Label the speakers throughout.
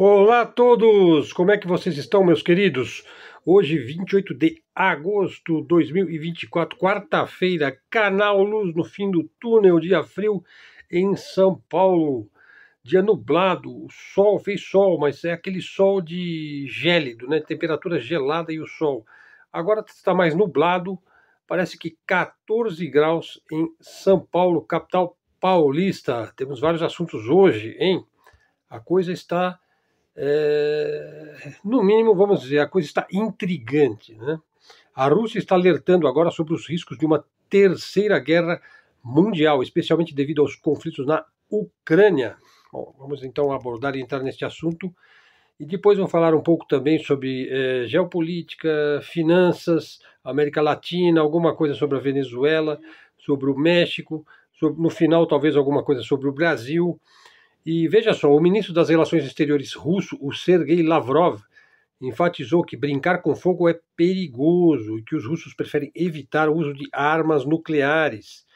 Speaker 1: Olá a todos! Como é que vocês estão, meus queridos? Hoje, 28 de agosto de 2024, quarta-feira, canal Luz no fim do túnel, dia frio em São Paulo. Dia nublado, o sol fez sol, mas é aquele sol de gélido, né? Temperatura gelada e o sol. Agora está mais nublado, parece que 14 graus em São Paulo, capital paulista. Temos vários assuntos hoje, hein? A coisa está é, no mínimo, vamos dizer, a coisa está intrigante. Né? A Rússia está alertando agora sobre os riscos de uma terceira guerra mundial, especialmente devido aos conflitos na Ucrânia. Bom, vamos então abordar e entrar neste assunto. E depois vou falar um pouco também sobre eh, geopolítica, finanças, América Latina, alguma coisa sobre a Venezuela, sobre o México, sobre, no final, talvez alguma coisa sobre o Brasil. E veja só, o ministro das Relações Exteriores russo, o Sergei Lavrov, enfatizou que brincar com fogo é perigoso e que os russos preferem evitar o uso de armas nucleares,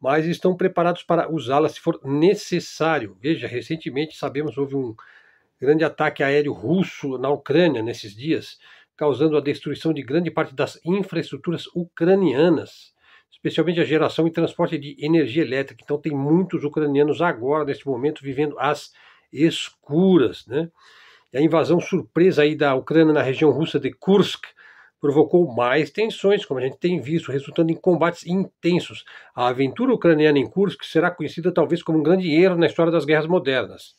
Speaker 1: mas estão preparados para usá-las se for necessário. Veja, recentemente sabemos houve um grande ataque aéreo russo na Ucrânia nesses dias, causando a destruição de grande parte das infraestruturas ucranianas especialmente a geração e transporte de energia elétrica. Então, tem muitos ucranianos agora, neste momento, vivendo às escuras. Né? E a invasão surpresa aí da Ucrânia na região russa de Kursk provocou mais tensões, como a gente tem visto, resultando em combates intensos. A aventura ucraniana em Kursk será conhecida talvez como um grande erro na história das guerras modernas.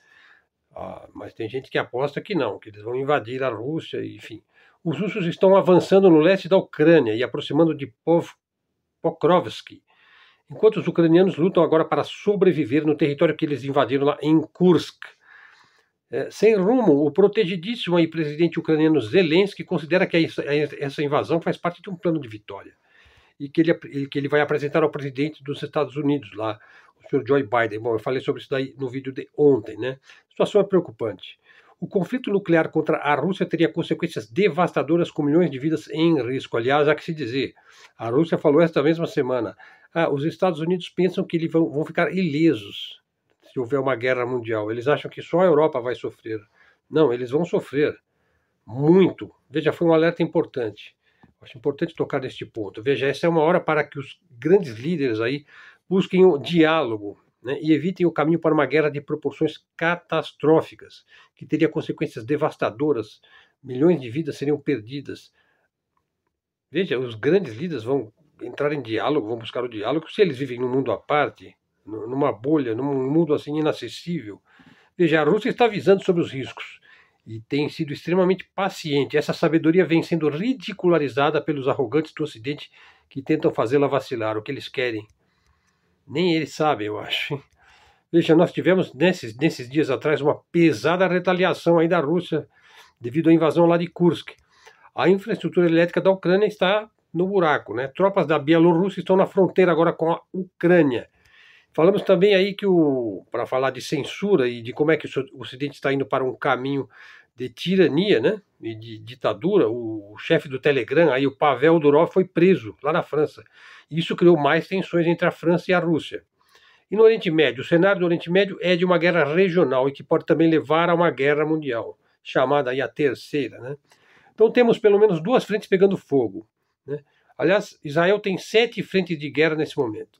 Speaker 1: Ah, mas tem gente que aposta que não, que eles vão invadir a Rússia, enfim. Os russos estão avançando no leste da Ucrânia e aproximando de Pov Pokrovsky, enquanto os ucranianos lutam agora para sobreviver no território que eles invadiram lá em Kursk. É, sem rumo, o protegidíssimo aí presidente ucraniano Zelensky considera que essa invasão faz parte de um plano de vitória e que ele, que ele vai apresentar ao presidente dos Estados Unidos lá, o senhor Joe Biden. Bom, eu falei sobre isso daí no vídeo de ontem, né? A situação é preocupante. O conflito nuclear contra a Rússia teria consequências devastadoras com milhões de vidas em risco. Aliás, há que se dizer. A Rússia falou esta mesma semana. Ah, os Estados Unidos pensam que eles vão, vão ficar ilesos se houver uma guerra mundial. Eles acham que só a Europa vai sofrer. Não, eles vão sofrer muito. Veja, foi um alerta importante. Acho importante tocar neste ponto. Veja, essa é uma hora para que os grandes líderes aí busquem o diálogo, né, e evitem o caminho para uma guerra de proporções catastróficas, que teria consequências devastadoras, milhões de vidas seriam perdidas. Veja, os grandes líderes vão entrar em diálogo, vão buscar o diálogo, se eles vivem num mundo à parte, numa bolha, num mundo assim inacessível. Veja, a Rússia está avisando sobre os riscos e tem sido extremamente paciente. Essa sabedoria vem sendo ridicularizada pelos arrogantes do Ocidente que tentam fazê-la vacilar. O que eles querem nem ele sabe, eu acho. Veja, nós tivemos nesses, nesses dias atrás uma pesada retaliação aí da Rússia devido à invasão lá de Kursk. A infraestrutura elétrica da Ucrânia está no buraco, né? Tropas da Bielorrússia estão na fronteira agora com a Ucrânia. Falamos também aí que o para falar de censura e de como é que o Ocidente está indo para um caminho de tirania né, e de ditadura, o, chefe do Telegram, aí o Pavel Durov, foi preso lá na França. Isso criou mais tensões entre a França e a Rússia. E no Oriente Médio? O cenário do Oriente Médio é de uma guerra regional e que pode também levar a uma guerra mundial, chamada aí a terceira. Né? Então temos pelo menos duas frentes pegando fogo. Né? Aliás, Israel tem sete frentes de guerra nesse momento.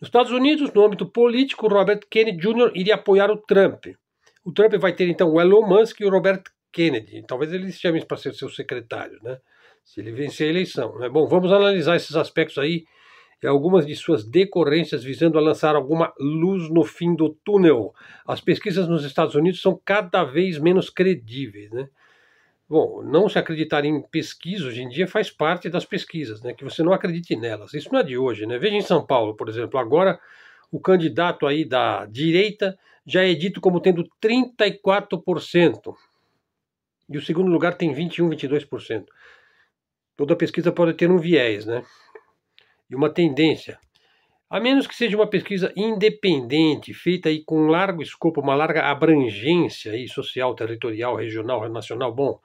Speaker 1: Nos Estados Unidos, no âmbito político, Robert Kennedy Jr. iria apoiar o Trump. O Trump vai ter então o Elon Musk e o Robert Kennedy. Talvez eles chamem para ser seu secretário, né? Se ele vencer a eleição. Né? Bom, vamos analisar esses aspectos aí e algumas de suas decorrências visando a lançar alguma luz no fim do túnel. As pesquisas nos Estados Unidos são cada vez menos credíveis, né? Bom, não se acreditar em pesquisa hoje em dia faz parte das pesquisas, né? Que você não acredite nelas. Isso não é de hoje, né? Veja em São Paulo, por exemplo, agora o candidato aí da direita já é dito como tendo 34%. E o segundo lugar tem 21, 22%. Toda pesquisa pode ter um viés, né? E uma tendência. A menos que seja uma pesquisa independente, feita aí com um largo escopo, uma larga abrangência aí, social, territorial, regional, nacional, bom,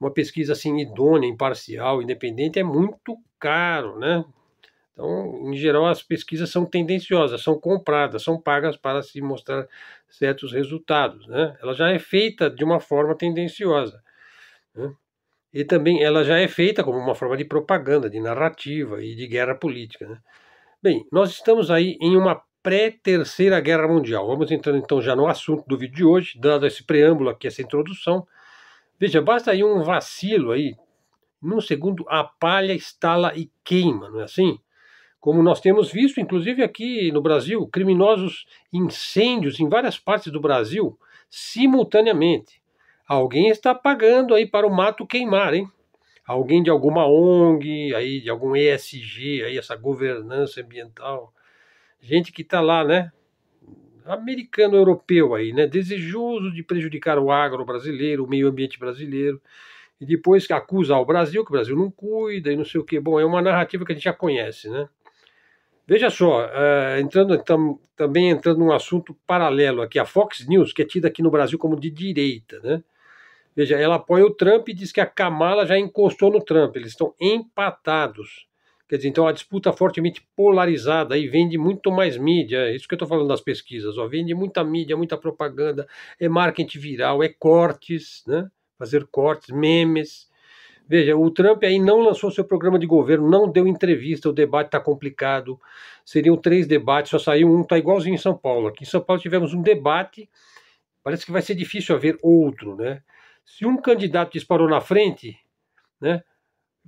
Speaker 1: uma pesquisa assim idônea, imparcial, independente é muito caro, né? Então, em geral, as pesquisas são tendenciosas, são compradas, são pagas para se mostrar certos resultados. Né? Ela já é feita de uma forma tendenciosa. Né? E também ela já é feita como uma forma de propaganda, de narrativa e de guerra política. Né? Bem, nós estamos aí em uma pré-terceira guerra mundial. Vamos entrando então já no assunto do vídeo de hoje, dado esse preâmbulo aqui, essa introdução. Veja, basta aí um vacilo aí, num segundo a palha estala e queima, não é assim? Como nós temos visto, inclusive aqui no Brasil, criminosos incêndios em várias partes do Brasil simultaneamente. Alguém está pagando aí para o mato queimar, hein? Alguém de alguma ONG, aí de algum ESG, aí essa governança ambiental. Gente que está lá, né? Americano, europeu aí, né? Desejoso de prejudicar o agro brasileiro, o meio ambiente brasileiro e depois acusa o Brasil, que o Brasil não cuida e não sei o que. Bom, é uma narrativa que a gente já conhece, né? Veja só, uh, entrando tam, também entrando num assunto paralelo aqui, a Fox News, que é tida aqui no Brasil como de direita, né? Veja, ela apoia o Trump e diz que a Kamala já encostou no Trump, eles estão empatados. Quer dizer, então a disputa fortemente polarizada e vende muito mais mídia, é isso que eu estou falando das pesquisas, ó, vende muita mídia, muita propaganda, é marketing viral, é cortes, né? Fazer cortes, memes, Veja, o Trump aí não lançou seu programa de governo, não deu entrevista, o debate está complicado. Seriam três debates, só saiu um, está igualzinho em São Paulo. Aqui em São Paulo tivemos um debate, parece que vai ser difícil haver outro, né? Se um candidato disparou na frente, né?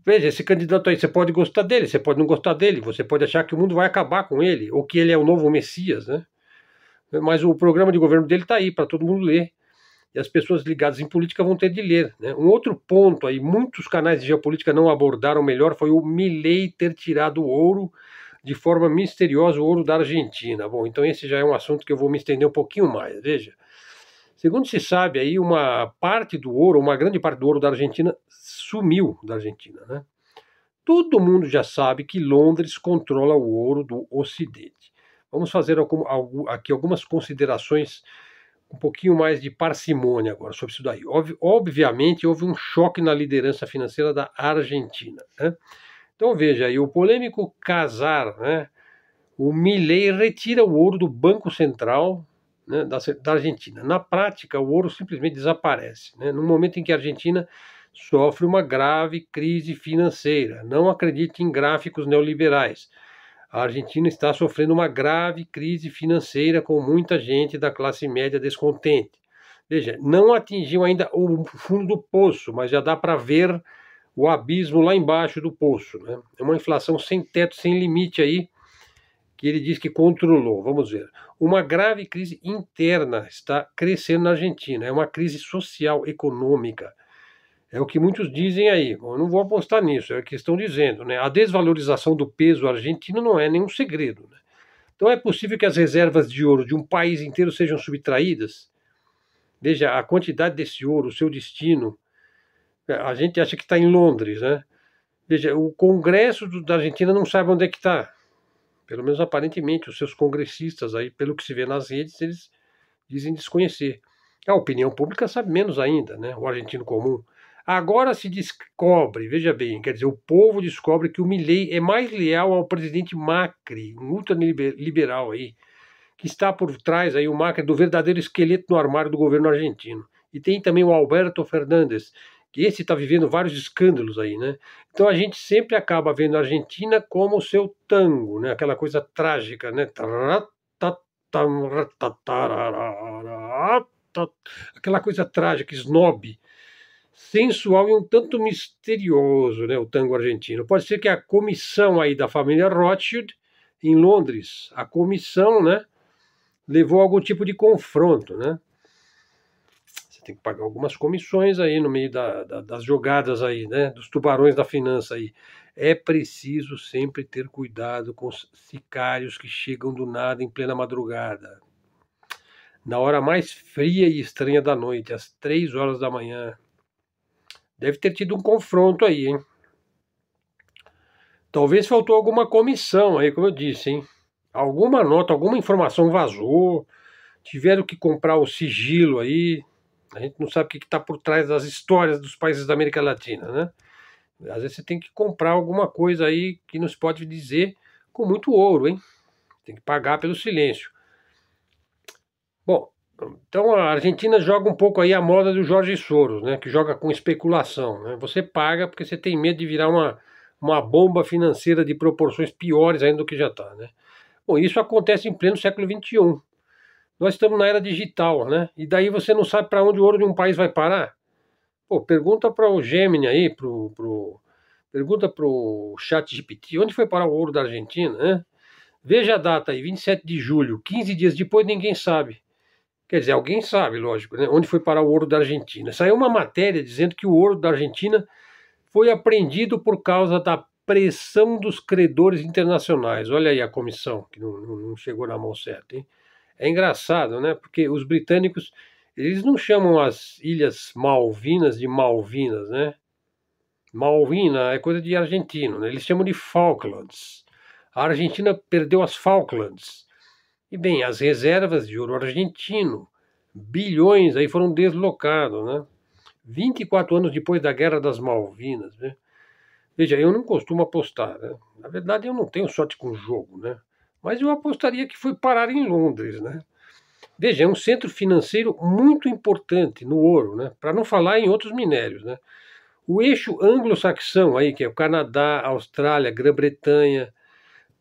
Speaker 1: Veja, esse candidato aí, você pode gostar dele, você pode não gostar dele, você pode achar que o mundo vai acabar com ele, ou que ele é o novo Messias, né? Mas o programa de governo dele está aí para todo mundo ler as pessoas ligadas em política vão ter de ler. Né? Um outro ponto aí, muitos canais de geopolítica não abordaram melhor, foi o Milley ter tirado o ouro de forma misteriosa, o ouro da Argentina. Bom, então esse já é um assunto que eu vou me estender um pouquinho mais, veja. Segundo se sabe aí, uma parte do ouro, uma grande parte do ouro da Argentina sumiu da Argentina, né? Todo mundo já sabe que Londres controla o ouro do Ocidente. Vamos fazer aqui algumas considerações um pouquinho mais de parcimônia agora sobre isso daí. obviamente, houve um choque na liderança financeira da Argentina. Né? Então, veja aí, o polêmico casar, né? o Milley retira o ouro do Banco Central né, da, da, Argentina. Na prática, o ouro simplesmente desaparece. Né, no momento em que a Argentina sofre uma grave crise financeira, não acredite em gráficos neoliberais a Argentina está sofrendo uma grave crise financeira com muita gente da classe média descontente. Veja, não atingiu ainda o fundo do poço, mas já dá para ver o abismo lá embaixo do poço. Né? É uma inflação sem teto, sem limite aí, que ele diz que controlou. Vamos ver. Uma grave crise interna está crescendo na Argentina. É uma crise social, econômica. É o que muitos dizem aí. Eu não vou apostar nisso, é o que estão dizendo. Né? A desvalorização do peso argentino não é nenhum segredo. Né? Então é possível que as reservas de ouro de um país inteiro sejam subtraídas? Veja, a quantidade desse ouro, o seu destino. É, a gente acha que está em Londres, né? Veja, o Congresso do, da Argentina não sabe onde é que está. Pelo menos aparentemente, os seus congressistas aí, pelo que se vê nas redes, eles dizem desconhecer. A opinião pública sabe menos ainda, né? O argentino comum. Agora se descobre, veja bem, quer dizer, o povo descobre que o Milley é mais leal ao presidente Macri, um ultraliberal aí, que está por trás aí o Macri do verdadeiro esqueleto no armário do governo argentino. E tem também o Alberto Fernandes, que esse está vivendo vários escândalos aí, né? Então a gente sempre acaba vendo a Argentina como o seu tango, né? Aquela coisa trágica, né? Aquela coisa trágica, snob, sensual e um tanto misterioso, né, o tango argentino. Pode ser que a comissão aí da família Rothschild em Londres, a comissão, né, levou algum tipo de confronto, né? Você tem que pagar algumas comissões aí no meio da, da, das jogadas aí, né, dos tubarões da finança aí. É preciso sempre ter cuidado com os sicários que chegam do nada em plena madrugada. Na hora mais fria e estranha da noite, às três horas da manhã, Deve ter tido um confronto aí, hein? Talvez faltou alguma comissão aí, como eu disse, hein? Alguma nota, alguma informação vazou. Tiveram que comprar o sigilo aí. A gente não sabe o que está por trás das histórias dos países da América Latina, né? Às vezes você tem que comprar alguma coisa aí que nos pode dizer com muito ouro, hein? Tem que pagar pelo silêncio. Bom, então a Argentina joga um pouco aí a moda do Jorge Soros, né, que joga com especulação. Né? Você paga porque você tem medo de virar uma, uma bomba financeira de proporções piores ainda do que já está. Né? Bom, isso acontece em pleno século XXI. Nós estamos na era digital, né? E daí você não sabe para onde o ouro de um país vai parar. Pô, pergunta para o Gemini aí, pro, pro, pergunta para o chat GPT, onde foi parar o ouro da Argentina, né? Veja a data aí, 27 de julho, 15 dias depois ninguém sabe. Quer dizer, alguém sabe, lógico, né, onde foi parar o ouro da Argentina. Saiu uma matéria dizendo que o ouro da Argentina foi apreendido por causa da pressão dos credores internacionais. Olha aí a comissão, que não, não chegou na mão certa. Hein? É engraçado, né? Porque os britânicos, eles não chamam as Ilhas Malvinas de Malvinas, né? Malvina é coisa de argentino, né? Eles chamam de Falklands. A Argentina perdeu as Falklands. E bem, as reservas de ouro argentino, bilhões aí foram deslocados, né? 24 anos depois da Guerra das Malvinas, né? Veja, eu não costumo apostar, né? Na verdade, eu não tenho sorte com o jogo, né? Mas eu apostaria que foi parar em Londres, né? Veja, é um centro financeiro muito importante no ouro, né? Para não falar em outros minérios, né? O eixo anglo-saxão aí, que é o Canadá, Austrália, Grã-Bretanha,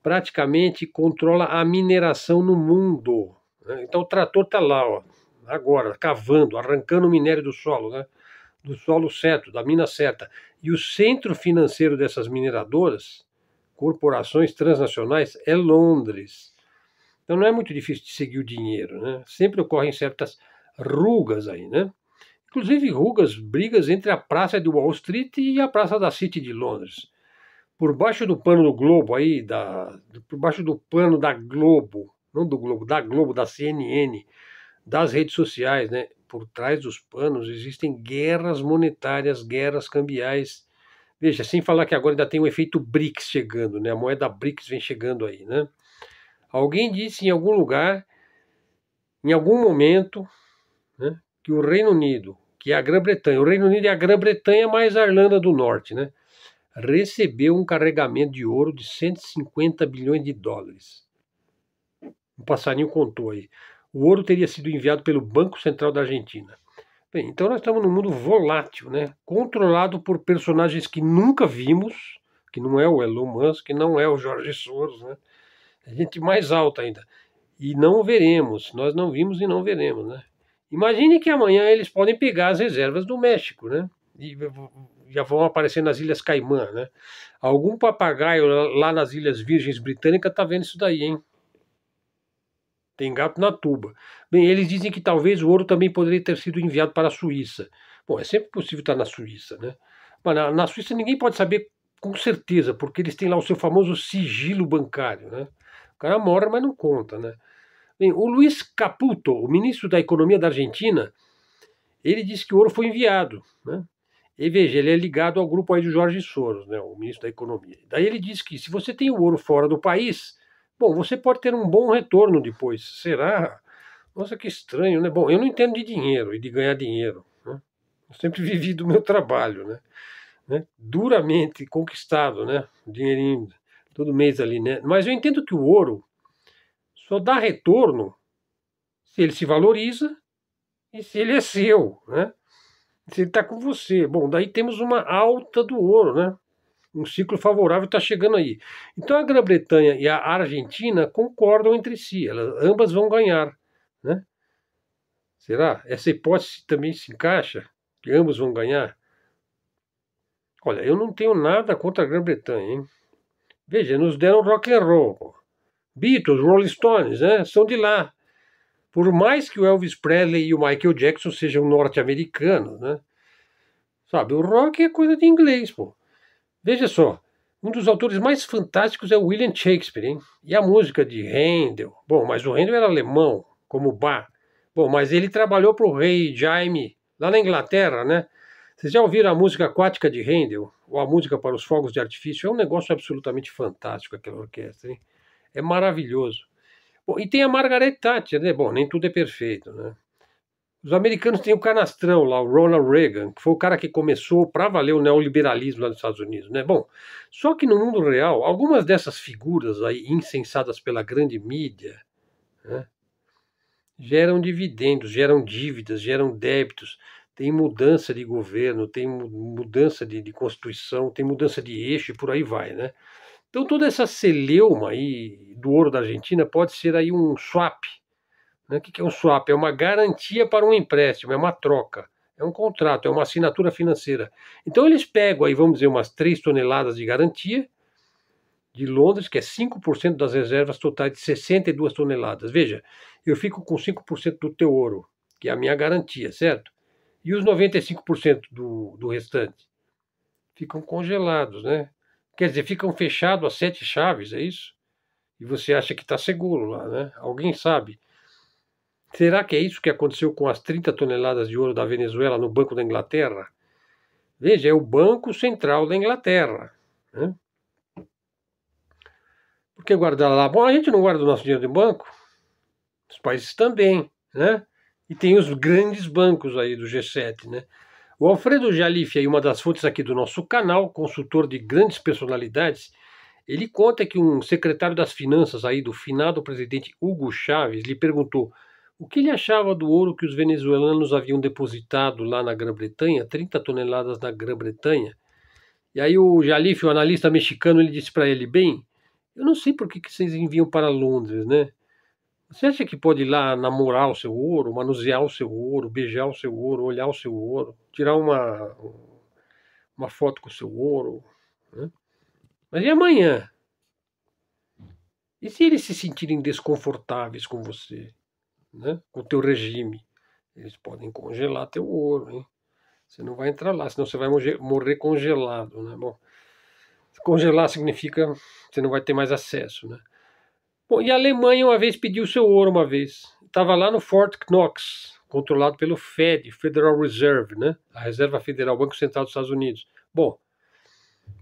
Speaker 1: praticamente controla a mineração no mundo. Né? Então o trator está lá, ó, agora, cavando, arrancando o minério do solo, né? do solo certo, da mina certa. E o centro financeiro dessas mineradoras, corporações transnacionais, é Londres. Então não é muito difícil de seguir o dinheiro, né? Sempre ocorrem certas rugas aí, né? Inclusive rugas, brigas entre a praça de Wall Street e a praça da City de Londres por baixo do pano do Globo aí, da, por baixo do pano da Globo, não do Globo, da Globo, da CNN, das redes sociais, né? Por trás dos panos existem guerras monetárias, guerras cambiais. Veja, sem falar que agora ainda tem o efeito BRICS chegando, né? A moeda BRICS vem chegando aí, né? Alguém disse em algum lugar, em algum momento, né, que o Reino Unido, que é a Grã-Bretanha, o Reino Unido é a Grã-Bretanha mais a Irlanda do Norte, né? recebeu um carregamento de ouro de 150 bilhões de dólares. Um passarinho contou aí. O ouro teria sido enviado pelo Banco Central da Argentina. Bem, então nós estamos num mundo volátil, né? controlado por personagens que nunca vimos, que não é o Elon Musk, que não é o Jorge Soros, né? É gente mais alta ainda. E não veremos, nós não vimos e não veremos, né? Imagine que amanhã eles podem pegar as reservas do México, né? E já vão aparecer nas Ilhas Caimã, né? Algum papagaio lá nas Ilhas Virgens Britânicas tá vendo isso daí, hein? Tem gato na tuba. Bem, eles dizem que talvez o ouro também poderia ter sido enviado para a Suíça. Bom, é sempre possível estar tá na Suíça, né? Mas na, na Suíça ninguém pode saber com certeza, porque eles têm lá o seu famoso sigilo bancário, né? O cara mora, mas não conta, né? Bem, o Luiz Caputo, o ministro da Economia da Argentina, ele disse que o ouro foi enviado, né? E veja, ele é ligado ao grupo aí do Jorge Soros, né, o ministro da Economia. Daí ele diz que se você tem o ouro fora do país, bom, você pode ter um bom retorno depois. Será? Nossa, que estranho, né? Bom, eu não entendo de dinheiro e de ganhar dinheiro. Né? Eu sempre vivi do meu trabalho, né? né? Duramente conquistado, né? Dinheirinho todo mês ali, né? Mas eu entendo que o ouro só dá retorno se ele se valoriza e se ele é seu, né? se ele está com você. Bom, daí temos uma alta do ouro, né? Um ciclo favorável está chegando aí. Então a Grã-Bretanha e a Argentina concordam entre si, elas, ambas vão ganhar, né? Será? Essa hipótese também se encaixa? Que ambos vão ganhar? Olha, eu não tenho nada contra a Grã-Bretanha, hein? Veja, nos deram rock and roll. Beatles, Rolling Stones, né? São de lá. Por mais que o Elvis Presley e o Michael Jackson sejam norte-americanos, né? Sabe, o rock é coisa de inglês, pô. Veja só, um dos autores mais fantásticos é William Shakespeare, hein? E a música de Handel. Bom, mas o Handel era alemão, como Bach. Bom, mas ele trabalhou para o rei Jaime, lá na Inglaterra, né? Vocês já ouviram a música aquática de Handel? Ou a música para os fogos de artifício? É um negócio absolutamente fantástico aquela orquestra, hein? É maravilhoso. Bom, e tem a Margaret Thatcher, né? Bom, nem tudo é perfeito, né? Os americanos têm o canastrão lá, o Ronald Reagan, que foi o cara que começou para valer o neoliberalismo lá nos Estados Unidos, né? Bom, só que no mundo real, algumas dessas figuras aí insensadas pela grande mídia, né? geram dividendos, geram dívidas, geram débitos, tem mudança de governo, tem mudança de, de, constituição, tem mudança de eixo e por aí vai, né? Então toda essa celeuma aí do ouro da Argentina pode ser aí um swap. Né? O que é um swap? É uma garantia para um empréstimo, é uma troca, é um contrato, é uma assinatura financeira. Então eles pegam aí, vamos dizer, umas 3 toneladas de garantia de Londres, que é 5% das reservas totais de 62 toneladas. Veja, eu fico com 5% do teu ouro, que é a minha garantia, certo? E os 95% do, do restante ficam congelados, né? Quer dizer, ficam fechados as sete chaves, é isso? E você acha que está seguro lá, né? Alguém sabe. Será que é isso que aconteceu com as 30 toneladas de ouro da Venezuela no Banco da Inglaterra? Veja, é o Banco Central da Inglaterra. Né? Por que guardar lá? Bom, a gente não guarda o nosso dinheiro de banco. Os países também, né? E tem os grandes bancos aí do G7, né? O Alfredo Jalife, uma das fontes aqui do nosso canal, consultor de grandes personalidades, ele conta que um secretário das finanças aí do finado presidente Hugo Chávez lhe perguntou o que ele achava do ouro que os venezuelanos haviam depositado lá na Grã-Bretanha, 30 toneladas na Grã-Bretanha. E aí o Jalife, o analista mexicano, ele disse para ele, bem, eu não sei por que, que vocês enviam para Londres, né? Você acha que pode ir lá namorar o seu ouro, manusear o seu ouro, beijar o seu ouro, olhar o seu ouro, tirar uma, uma foto com o seu ouro? Né? Mas e amanhã? E se eles se sentirem desconfortáveis com você, né? com o teu regime? Eles podem congelar teu ouro, hein? Você não vai entrar lá, senão você vai morrer congelado, né? Bom, congelar significa que você não vai ter mais acesso, né? Bom, e a Alemanha uma vez pediu seu ouro uma vez. Estava lá no Fort Knox, controlado pelo Fed, Federal Reserve, né? A Reserva Federal, Banco Central dos Estados Unidos. Bom,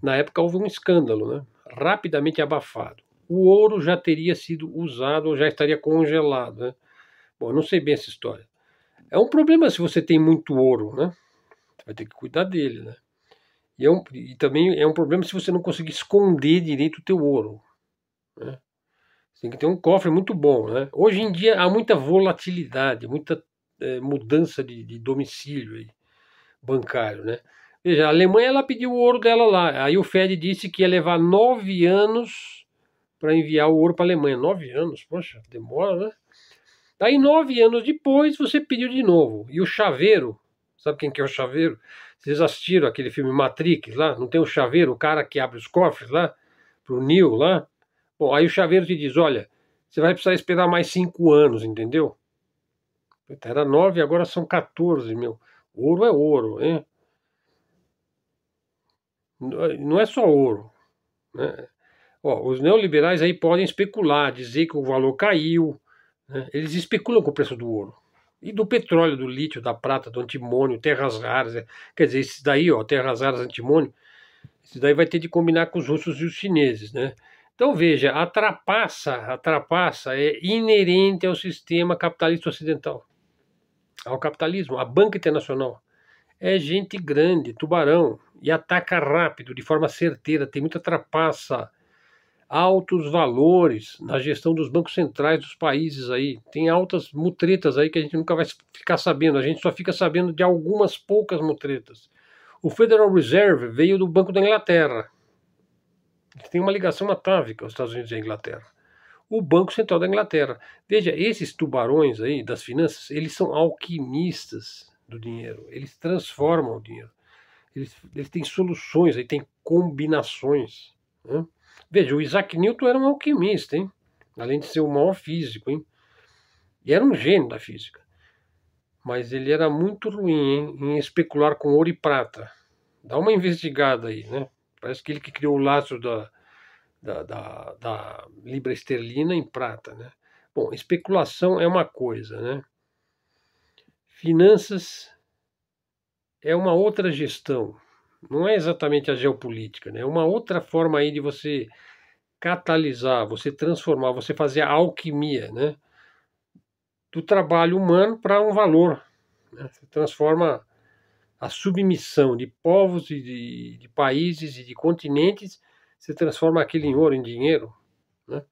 Speaker 1: na época houve um escândalo, né? Rapidamente abafado. O ouro já teria sido usado ou já estaria congelado, né? Bom, não sei bem essa história. É um problema se você tem muito ouro, né? Você vai ter que cuidar dele, né? E, é um, e também é um problema se você não conseguir esconder direito o teu ouro. Né? Você assim, tem que ter um cofre muito bom, né? Hoje em dia há muita volatilidade, muita é, mudança de, de domicílio bancário, né? Veja, a Alemanha ela pediu o ouro dela lá. Aí o Fed disse que ia levar nove anos para enviar o ouro para a Alemanha. Nove anos, poxa, demora, né? Daí nove anos depois você pediu de novo. E o chaveiro, sabe quem que é o chaveiro? Vocês assistiram aquele filme Matrix lá? Não tem o chaveiro, o cara que abre os cofres lá? para o Neo lá? Bom, aí o chaveiro te diz: olha, você vai precisar esperar mais cinco anos, entendeu? Era nove, agora são 14, meu. Ouro é ouro, hein? É, não é só ouro. Né? Ó, os neoliberais aí podem especular, dizer que o valor caiu. Né? Eles especulam com o preço do ouro. E do petróleo, do lítio, da prata, do antimônio, terras raras. É. Quer dizer, esses daí, ó, terras raras, antimônio, isso daí vai ter de combinar com os russos e os chineses, né? Então veja, a trapaça, a trapaça é inerente ao sistema capitalista ocidental, ao capitalismo, à banca internacional. É gente grande, tubarão, e ataca rápido, de forma certeira, tem muita trapaça, altos valores na gestão dos bancos centrais dos países aí. Tem altas mutretas aí que a gente nunca vai ficar sabendo, a gente só fica sabendo de algumas poucas mutretas. O Federal Reserve veio do Banco da Inglaterra, tem uma ligação atávica aos Estados Unidos e à Inglaterra. O Banco Central da Inglaterra. Veja, esses tubarões aí das finanças, eles são alquimistas do dinheiro, eles transformam o dinheiro. Eles, eles têm soluções, aí têm combinações. Né? Veja, o Isaac Newton era um alquimista, hein? além de ser o maior físico. Hein? E era um gênio da física. Mas ele era muito ruim hein? em especular com ouro e prata. Dá uma investigada aí, né? Parece que ele que criou o laço da, da, da, da libra esterlina em prata, né? Bom, especulação é uma coisa, né? Finanças é uma outra gestão, não é exatamente a geopolítica, né? É uma outra forma aí de você catalisar, você transformar, você fazer a alquimia, né? Do trabalho humano para um valor, né? Você transforma a submissão de povos e de, de, países e de continentes se transforma aquilo em ouro, em dinheiro. Né?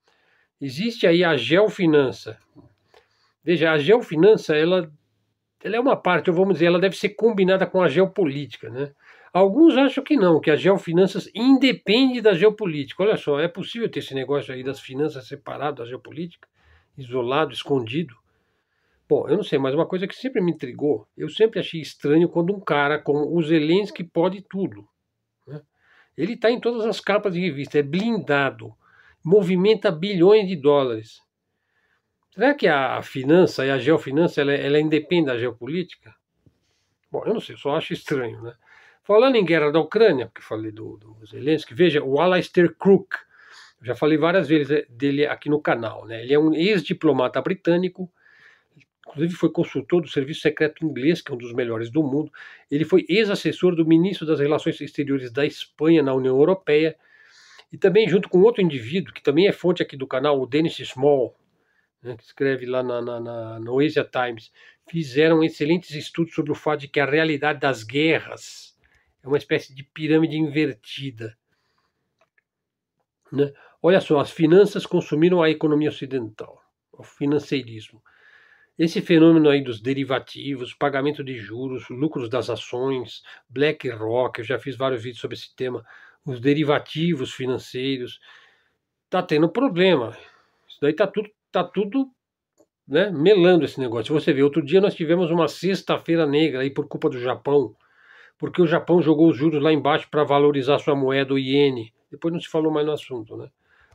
Speaker 1: Existe aí a geofinança. Veja, a geofinança, ela, ela é uma parte, ou vamos dizer, ela deve ser combinada com a geopolítica. Né? Alguns acham que não, que a geofinanças independe da geopolítica. Olha só, é possível ter esse negócio aí das finanças separado da geopolítica, isolado, escondido. Bom, eu não sei, mas uma coisa que sempre me intrigou, eu sempre achei estranho quando um cara como o Zelensky pode tudo. Né? Ele está em todas as capas de revista, é blindado, movimenta bilhões de dólares. Será que a finança e a geofinança ela, é, ela é independe da geopolítica? Bom, eu não sei, só acho estranho, né? Falando em guerra da Ucrânia, porque falei do, do Zelensky, veja, o Alastair Crook, já falei várias vezes é, dele aqui no canal, né? Ele é um ex-diplomata britânico inclusive foi consultor do Serviço Secreto Inglês, que é um dos melhores do mundo. Ele foi ex-assessor do ministro das Relações Exteriores da Espanha na União Europeia. E também, junto com outro indivíduo, que também é fonte aqui do canal, o Dennis Small, né, que escreve lá na, na, na, no Asia Times, fizeram excelentes estudos sobre o fato de que a realidade das guerras é uma espécie de pirâmide invertida. Né? Olha só, as finanças consumiram a economia ocidental, o financeirismo. Esse fenômeno aí dos derivativos, pagamento de juros, lucros das ações, BlackRock, eu já fiz vários vídeos sobre esse tema, os derivativos financeiros, tá tendo problema. Isso daí tá tudo, tá tudo né, melando esse negócio. Você vê, outro dia nós tivemos uma sexta-feira negra aí por culpa do Japão, porque o Japão jogou os juros lá embaixo para valorizar sua moeda, o iene. Depois não se falou mais no assunto, né?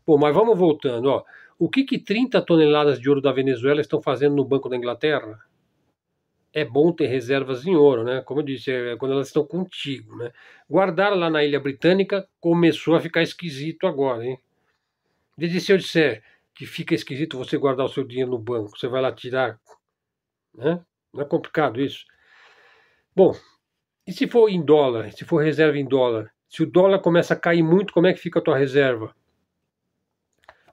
Speaker 1: Bom, mas vamos voltando. Ó. O que, que 30 toneladas de ouro da Venezuela estão fazendo no Banco da Inglaterra? É bom ter reservas em ouro, né? Como eu disse, é quando elas estão contigo, né? Guardar lá na Ilha Britânica começou a ficar esquisito agora, hein? Desde se eu disser que fica esquisito você guardar o seu dinheiro no banco, você vai lá tirar, né? Não é complicado isso? Bom, e se for em dólar? Se for reserva em dólar? Se o dólar começa a cair muito, como é que fica a tua reserva?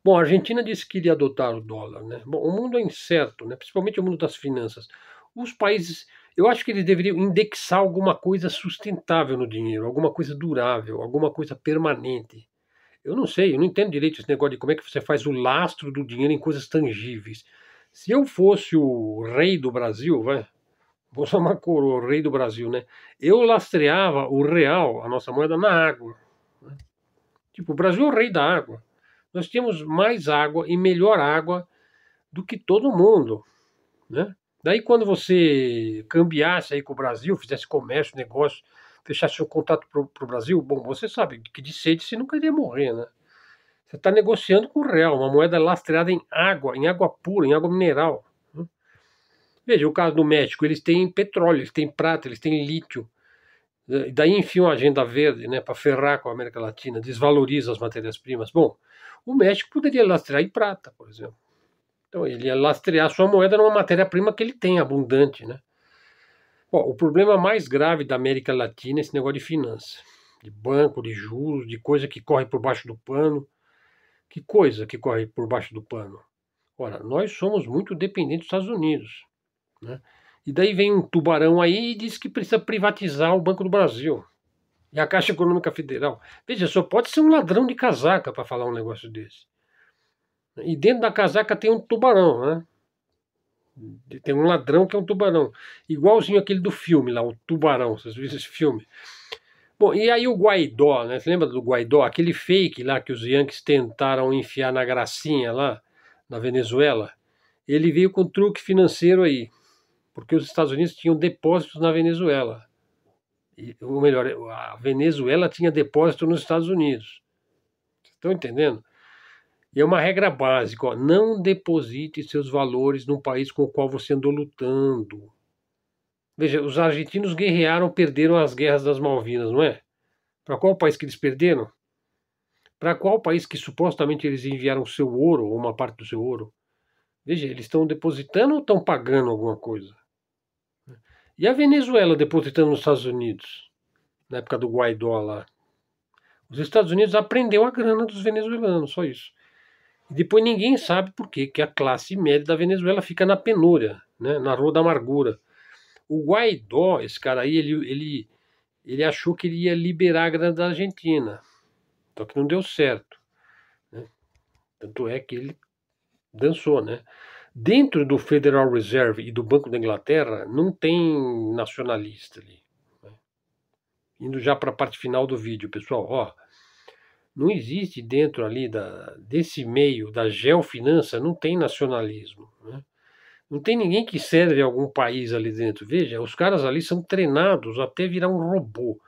Speaker 1: Bom, a Argentina disse que iria adotar o dólar, né? Bom, o mundo é incerto, né? Principalmente o mundo das finanças. Os países, eu acho que eles deveriam indexar alguma coisa sustentável no dinheiro, alguma coisa durável, alguma coisa permanente. Eu não sei, eu não entendo direito esse negócio de como é que você faz o lastro do dinheiro em coisas tangíveis. Se eu fosse o rei do Brasil, vai, vou chamar uma coroa, o rei do Brasil, né? Eu lastreava o real, a nossa moeda, na água. Né? Tipo, o Brasil é o rei da água. Nós temos mais água e melhor água do que todo mundo, né? Daí quando você cambiasse aí com o Brasil, fizesse comércio, negócio, fechasse o contato para o Brasil, bom, você sabe que de sede você nunca iria morrer, né? Você está negociando com o real, uma moeda lastreada em água, em água pura, em água mineral. Né? Veja, o caso do México, eles têm petróleo, eles têm prata, eles têm lítio, eh, daí enfim uma agenda verde né, para ferrar com a América Latina, desvaloriza as matérias-primas. Bom, o México poderia lastrear em prata, por exemplo. Então ele ia lastrear sua moeda numa matéria-prima que ele tem abundante, né? Bom, o problema mais grave da América Latina é esse negócio de finanças, de banco, de juros, de coisa que corre por baixo do pano. Que coisa que corre por baixo do pano? Ora, nós somos muito dependentes dos Estados Unidos, né? E daí vem um tubarão aí e diz que precisa privatizar o Banco do Brasil e a Caixa Econômica Federal. Veja, só pode ser um ladrão de casaca para falar um negócio desse. E dentro da casaca tem um tubarão, né? Tem um ladrão que é um tubarão. Igualzinho aquele do filme lá, o Tubarão. Vocês viram esse filme? Bom, e aí o Guaidó, né? Você lembra do Guaidó? Aquele fake lá que os Yankees tentaram enfiar na gracinha lá na Venezuela. Ele veio com um truque financeiro aí porque os Estados Unidos tinham depósitos na Venezuela. ou melhor, a Venezuela tinha depósito nos Estados Unidos. Vocês estão entendendo? E é uma regra básica: ó, não deposite seus valores num país com o qual você andou lutando. Veja, os argentinos guerrearam, perderam as guerras das Malvinas, não é? Para qual país que eles perderam? Para qual país que supostamente eles enviaram seu ouro, ou uma parte do seu ouro? Veja, eles estão depositando ou estão pagando alguma coisa? E a Venezuela depositando nos Estados Unidos, na época do Guaidó lá. Os Estados Unidos aprendeu a grana dos venezuelanos, só isso. E depois ninguém sabe por quê, que a classe média da Venezuela fica na penúria, né, na rua da amargura. O Guaidó, esse cara aí, ele, ele, ele achou que ele ia liberar a grana da Argentina. Só que não deu certo. Né? Tanto é que ele dançou, né? Dentro do Federal Reserve e do Banco da Inglaterra, não tem nacionalista ali. Né? Indo já para a parte final do vídeo, pessoal, ó, não existe dentro ali da, desse meio da geofinança, não tem nacionalismo. Né? Não tem ninguém que serve algum país ali dentro. Veja, os caras ali são treinados até virar um robô.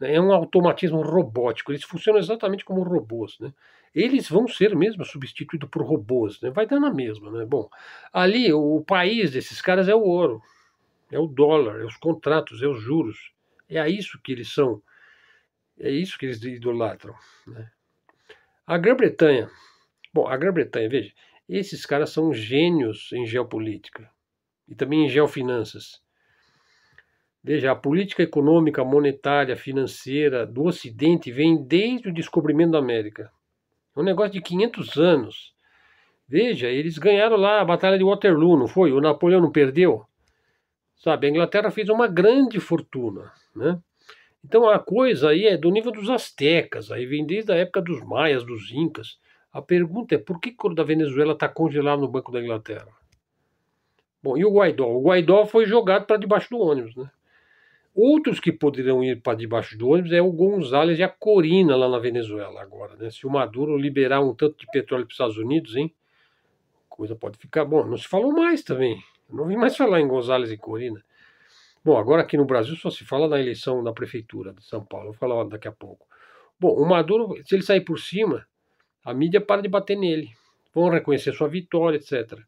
Speaker 1: Né? É um automatismo robótico. Eles funcionam exatamente como robôs. Né? eles vão ser mesmo substituídos por robôs, né? vai dar na mesma. Né? Bom, ali o país desses caras é o ouro, é o dólar, é os contratos, é os juros. É a isso que eles são, é isso que eles idolatram. Né? A Grã-Bretanha, bom, a Grã-Bretanha, veja, esses caras são gênios em geopolítica e também em geofinanças. Veja, a política econômica, monetária, financeira do Ocidente vem desde o descobrimento da América. É um negócio de 500 anos. Veja, eles ganharam lá a Batalha de Waterloo, não foi? O Napoleão não perdeu. Sabe, a Inglaterra fez uma grande fortuna, né? Então a coisa aí é do nível dos astecas, aí vem desde a época dos maias, dos incas. A pergunta é por que o ouro da Venezuela está congelado no Banco da Inglaterra? Bom, e o Guaidó? O Guaidó foi jogado para debaixo do ônibus, né? Outros que poderão ir para debaixo do ônibus é o Gonzales e a Corina lá na Venezuela agora, né? Se o Maduro liberar um tanto de petróleo para os Estados Unidos, hein? Coisa pode ficar bom. Não se falou mais também. não vi mais falar em Gonzales e Corina. Bom, agora aqui no Brasil só se fala na eleição da prefeitura de São Paulo. Vou falar daqui a pouco. Bom, o Maduro, se ele sair por cima, a mídia para de bater nele. Vão reconhecer sua vitória, etc.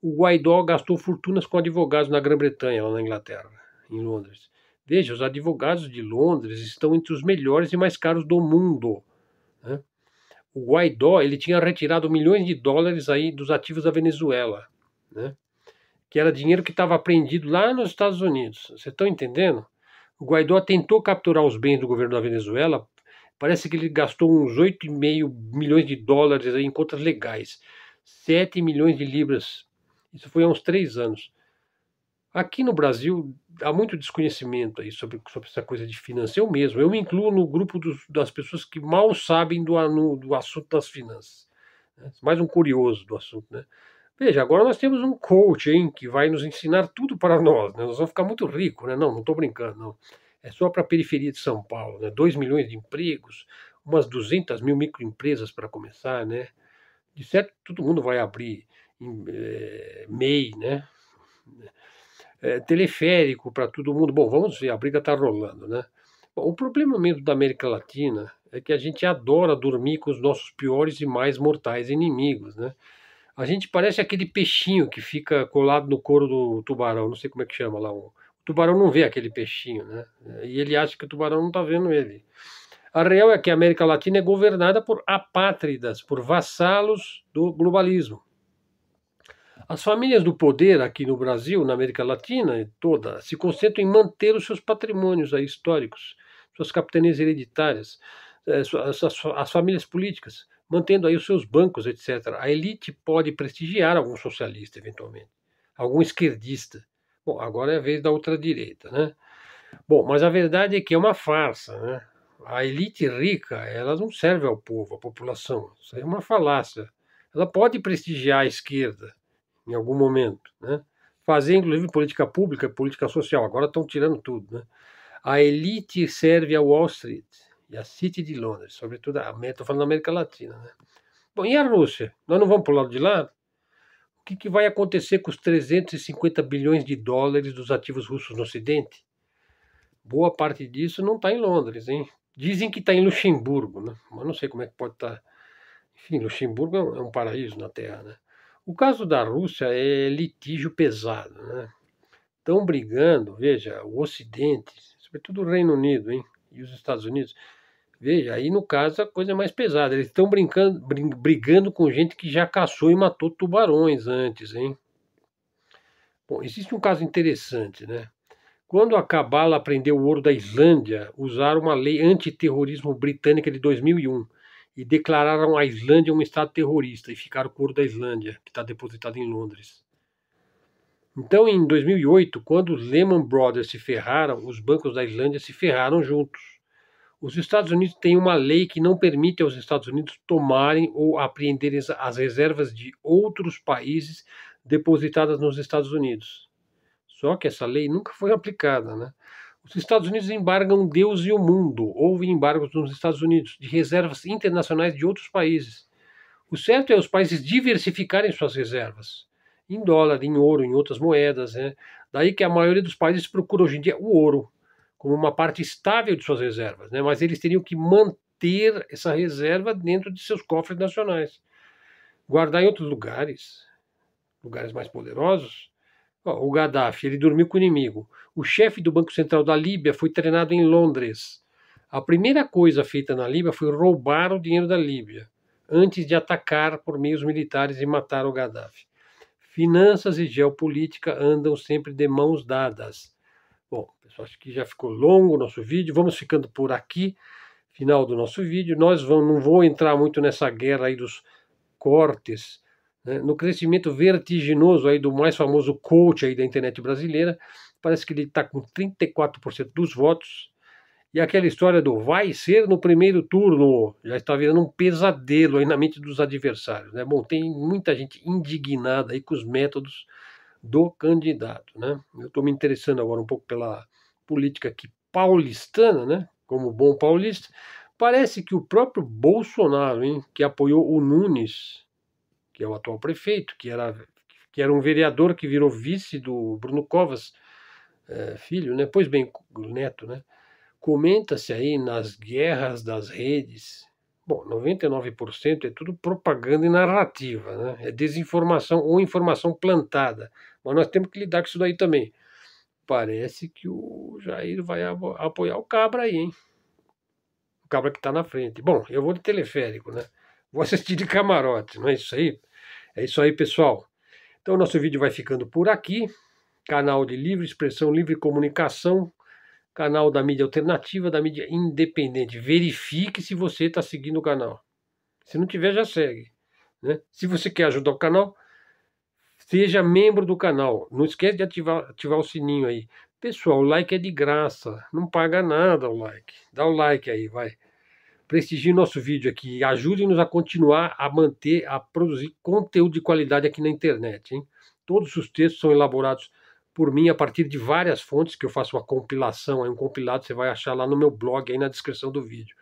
Speaker 1: O Guaidó gastou fortunas com advogados na Grã-Bretanha, lá na Inglaterra, em Londres. Veja, os advogados de Londres estão entre os melhores e mais caros do mundo. Né? O Guaidó ele tinha retirado milhões de dólares aí dos ativos da Venezuela, né? que era dinheiro que estava apreendido lá nos Estados Unidos. Vocês estão entendendo? O Guaidó tentou capturar os bens do governo da Venezuela. Parece que ele gastou uns 8,5 milhões de dólares em contas legais, 7 milhões de libras. Isso foi há uns três anos. Aqui no Brasil há muito desconhecimento aí sobre, sobre essa coisa de finanças. Eu mesmo, eu me incluo no grupo dos, das pessoas que mal sabem do, no, do assunto das finanças. Né? Mais um curioso do assunto, né? Veja, agora nós temos um coach hein, que vai nos ensinar tudo para nós. Né? Nós vamos ficar muito ricos, né? Não, não estou brincando, não. É só para a periferia de São Paulo, né? 2 milhões de empregos, umas 200 mil microempresas para começar, né? De certo, todo mundo vai abrir em, é, MEI, né? é, teleférico para todo mundo. Bom, vamos ver, a briga está rolando, né? Bom, o problema mesmo da América Latina é que a gente adora dormir com os nossos piores e mais mortais inimigos, né? A gente parece aquele peixinho que fica colado no couro do tubarão, não sei como é que chama lá. O tubarão não vê aquele peixinho, né? E ele acha que o tubarão não está vendo ele. A real é que a América Latina é governada por apátridas, por vassalos do globalismo. As famílias do poder aqui no Brasil, na América Latina toda, se concentram em manter os seus patrimônios aí históricos, suas capitanias hereditárias, é, as famílias políticas, mantendo aí os seus bancos, etc. A elite pode prestigiar algum socialista, eventualmente, algum esquerdista. Bom, agora é a vez da outra direita, né? Bom, mas a verdade é que é uma farsa, né? A elite rica, ela não serve ao povo, à população. Isso é uma falácia. Ela pode prestigiar a esquerda, em algum momento, né? Fazer, inclusive, política pública, política social. Agora estão tirando tudo, né? A elite serve a Wall Street e a City de Londres, sobretudo a América, falando da América Latina, né? Bom, e a Rússia? Nós não vamos para o lado de lá? O que, que vai acontecer com os 350 bilhões de dólares dos ativos russos no Ocidente? Boa parte disso não está em Londres, hein? Dizem que está em Luxemburgo, né? Mas não sei como é que pode estar. Tá... Enfim, Luxemburgo é, é um paraíso na Terra, né? O caso da Rússia é litígio pesado, né? Estão brigando, veja, o Ocidente, sobretudo o Reino Unido, hein? E os Estados Unidos. Veja, aí no caso a coisa é mais pesada. Eles estão brincando, brigando com gente que já caçou e matou tubarões antes, hein? Bom, existe um caso interessante, né? Quando a Cabala prendeu o ouro da Islândia, usaram uma lei antiterrorismo britânica de 2001 e declararam a Islândia um estado terrorista e ficaram com o ouro da Islândia, que está depositado em Londres. Então, em 2008, quando os Lehman Brothers se ferraram, os bancos da Islândia se ferraram juntos. Os Estados Unidos têm uma lei que não permite aos Estados Unidos tomarem ou apreenderem as reservas de outros países depositadas nos Estados Unidos. Só que essa lei nunca foi aplicada, né? Os Estados Unidos embargam Deus e o mundo. Houve embargos nos Estados Unidos de reservas internacionais de outros países. O certo é os países diversificarem suas reservas em dólar, em ouro, em outras moedas. Né? Daí que a maioria dos países procura hoje em dia o ouro como uma parte estável de suas reservas, né? mas eles teriam que manter essa reserva dentro de seus cofres nacionais. Guardar em outros lugares, lugares mais poderosos, o Gaddafi, ele dormiu com o inimigo. O chefe do Banco Central da Líbia foi treinado em Londres. A primeira coisa feita na Líbia foi roubar o dinheiro da Líbia, antes de atacar por meios militares e matar o Gaddafi. Finanças e geopolítica andam sempre de mãos dadas. Bom, pessoal, acho que já ficou longo o nosso vídeo. Vamos ficando por aqui, final do nosso vídeo. Nós vamos, não vou entrar muito nessa guerra aí dos cortes né, no crescimento vertiginoso aí do mais famoso coach aí da internet brasileira, parece que ele está com 34% dos votos, e aquela história do vai ser no primeiro turno já está virando um pesadelo aí na mente dos adversários, né? Bom, tem muita gente indignada aí com os métodos do candidato, né? Eu estou me interessando agora um pouco pela política aqui paulistana, né? Como bom paulista, parece que o próprio Bolsonaro, hein, que apoiou o Nunes que é o atual prefeito, que era, que era um vereador que virou vice do Bruno Covas, é, filho, né? Pois bem, neto, né? Comenta-se aí nas guerras das redes. Bom, 99% é tudo propaganda e narrativa, né? É desinformação ou informação plantada. Mas nós temos que lidar com isso daí também. Parece que o Jair vai apoiar o Cabra aí, hein? O Cabra que está na frente. Bom, eu vou de teleférico, né? Vou assistir de camarote, não é isso aí? É isso aí, pessoal. Então, nosso vídeo vai ficando por aqui. Canal de livre expressão, livre comunicação, canal da mídia alternativa, da mídia independente. Verifique se você está seguindo o canal. Se não tiver, já segue. Né? Se você quer ajudar o canal, seja membro do canal. Não esquece de ativar, ativar o sininho aí. Pessoal, o like é de graça, não paga nada o like. Dá o like aí, vai prestigiem nosso vídeo aqui e ajudem-nos a continuar a manter, a produzir conteúdo de qualidade aqui na internet. Hein? Todos os textos são elaborados por mim a partir de várias fontes, que eu faço uma compilação, um compilado você vai achar lá no meu blog, aí na descrição do vídeo.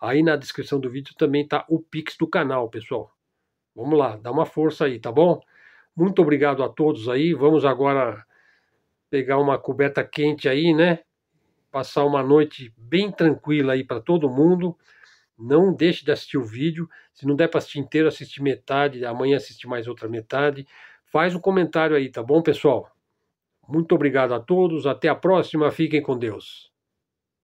Speaker 1: Aí na descrição do vídeo também está o Pix do canal, pessoal. Vamos lá, dá uma força aí, tá bom? Muito obrigado a todos aí. Vamos agora pegar uma coberta quente aí, né? Passar uma noite bem tranquila aí para todo mundo. Não deixe de assistir o vídeo. Se não der para assistir inteiro, assiste metade. Amanhã assiste mais outra metade. Faz um comentário aí, tá bom, pessoal? Muito obrigado a todos. Até a próxima. Fiquem com Deus.